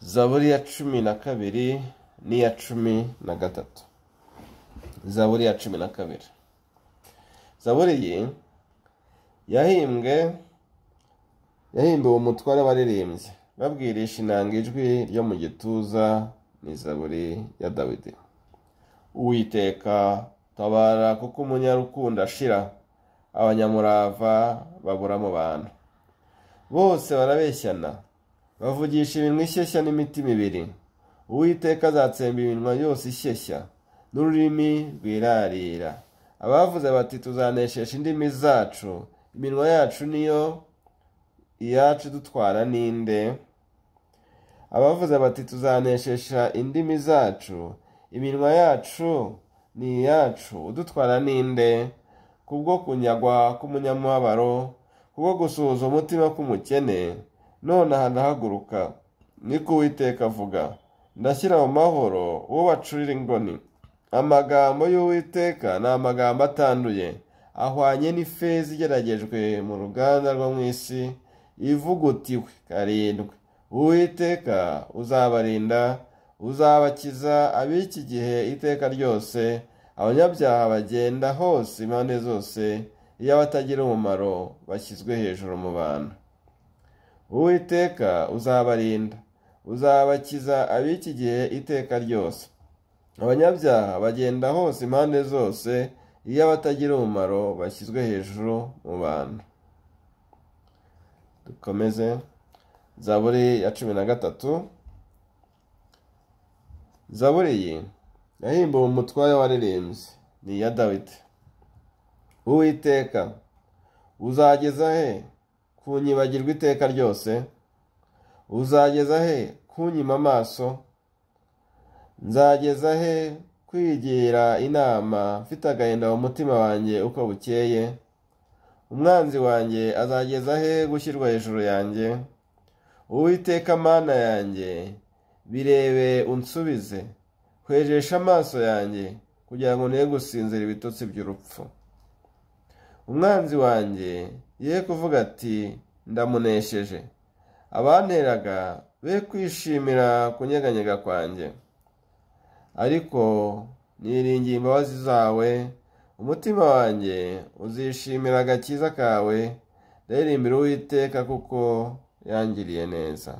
zaburi ya cumi na kabiri n'iya cumi na gatatu zaburi ya cumi na kabiri zaburi iyi yahimbwe yahimbiwe umutware waririmbye babwirisha inanga ijwi ryo mu gituza ni zaburi ya dawidi uwiteka tabara kuko umunyarukundo ashira abanyamurava babura mu bantu bose barabeshyana bavugisha iminwa ishyeshya n'imitima ibiri uwiteka azatsemba iminwa yose ishyeshya n'ururimi rwirarira abavuze bati tuzanesheje indimi zacu iminwa yacu niyo iyacu dutwara n'inde abavuze bati tuzanesheje indimi zacu iminwa yacu ni iyacu udutwara n'inde kubwo kunyagwa k'umunyamubabaro kubwo gusuhuza umutima k'umukene none aha ndahaguruka niko uwiteka avuga ndashyira mu mahoro uwo bacurira ingoni amagambo y'uwiteka ni amagambo atanduye ahwanye n'ifeza igeragejwe mu ruganda rwo mu isi ivugutiwe karindwi uwiteka uzabarinda uzabakiza ab'iki gihe iteka ryose abanyabyaha bagenda hose impande zose iyo abatagira umumaro bashyizwe hejuru mu bantu uwiteka uzabarinda uzabakiza ab'iki gihe iteka ryose abanyabyaha bagenda hose impande zose iyo abatagira umumaro bashyizwe hejuru mu bantu dukomeze zaburi ya cumi na gatatu zaburi iyi yahimbuwe umutware waririmbye ni iya dawidi uwiteka uzageza he kunyibagirwa iteka ryose uzageza he kunyima amaso nzageza he kwigira inama mfite agahinda mu mutima wanjye uko bukeye umwanzi wanjye azageza he gushyirwa hejuru yanjye uwiteka mana yanjye birebe unsubize kwejesha amaso yanjye kugira ngo niyo gusinzira ibitotsi by'urupfu umwanzi wanjye ye kuvuga ati ndamunesheje abanteraga be kwishimira kunyeganyega kwanjye ariko niringiye imbabazi zawe umutima wanjye uzishimira agakiza kawe rero imbere uwiteka kuko yangiriye neza